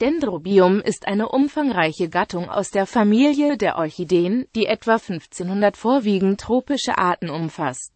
Dendrobium ist eine umfangreiche Gattung aus der Familie der Orchideen, die etwa 1500 vorwiegend tropische Arten umfasst.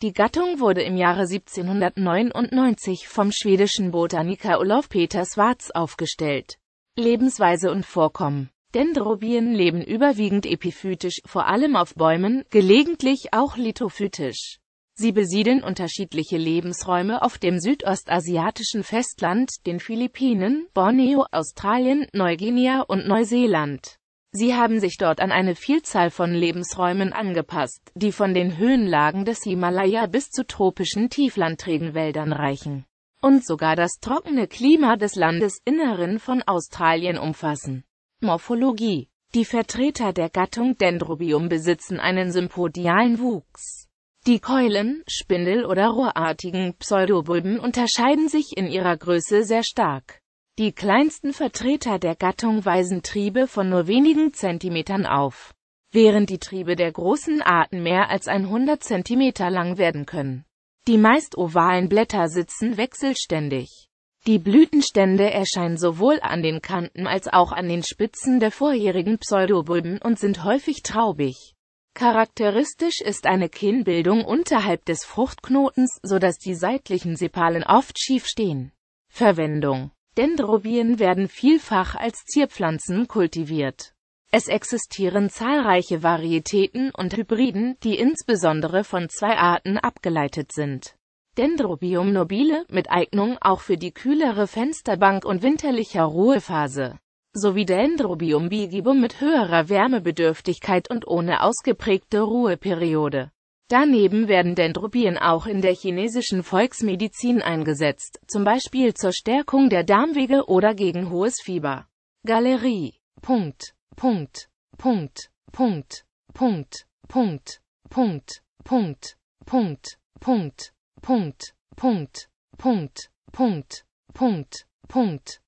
Die Gattung wurde im Jahre 1799 vom schwedischen Botaniker Olof Peter Schwarz aufgestellt. Lebensweise und Vorkommen Dendrobien leben überwiegend epiphytisch, vor allem auf Bäumen, gelegentlich auch lithophytisch. Sie besiedeln unterschiedliche Lebensräume auf dem südostasiatischen Festland, den Philippinen, Borneo, Australien, Neuguinea und Neuseeland. Sie haben sich dort an eine Vielzahl von Lebensräumen angepasst, die von den Höhenlagen des Himalaya bis zu tropischen Tieflandregenwäldern reichen und sogar das trockene Klima des Landesinneren von Australien umfassen. Morphologie Die Vertreter der Gattung Dendrobium besitzen einen sympodialen Wuchs. Die Keulen-, Spindel- oder rohrartigen Pseudobulben unterscheiden sich in ihrer Größe sehr stark. Die kleinsten Vertreter der Gattung weisen Triebe von nur wenigen Zentimetern auf, während die Triebe der großen Arten mehr als 100 Zentimeter lang werden können. Die meist ovalen Blätter sitzen wechselständig. Die Blütenstände erscheinen sowohl an den Kanten als auch an den Spitzen der vorherigen Pseudobulben und sind häufig traubig. Charakteristisch ist eine Kinnbildung unterhalb des Fruchtknotens, so dass die seitlichen Sepalen oft schief stehen. Verwendung Dendrobien werden vielfach als Zierpflanzen kultiviert. Es existieren zahlreiche Varietäten und Hybriden, die insbesondere von zwei Arten abgeleitet sind. Dendrobium nobile mit Eignung auch für die kühlere Fensterbank und winterlicher Ruhephase sowie Dendrobium-Bigibum mit höherer Wärmebedürftigkeit und ohne ausgeprägte Ruheperiode. Daneben werden Dendrobien auch in der chinesischen Volksmedizin eingesetzt, zum Beispiel zur Stärkung der Darmwege oder gegen hohes Fieber. Galerie. Punkt. Punkt. Punkt. Punkt. Punkt. Punkt. Punkt. Punkt. Punkt. Punkt. Punkt. Punkt. Punkt. Punkt. Punkt. Punkt.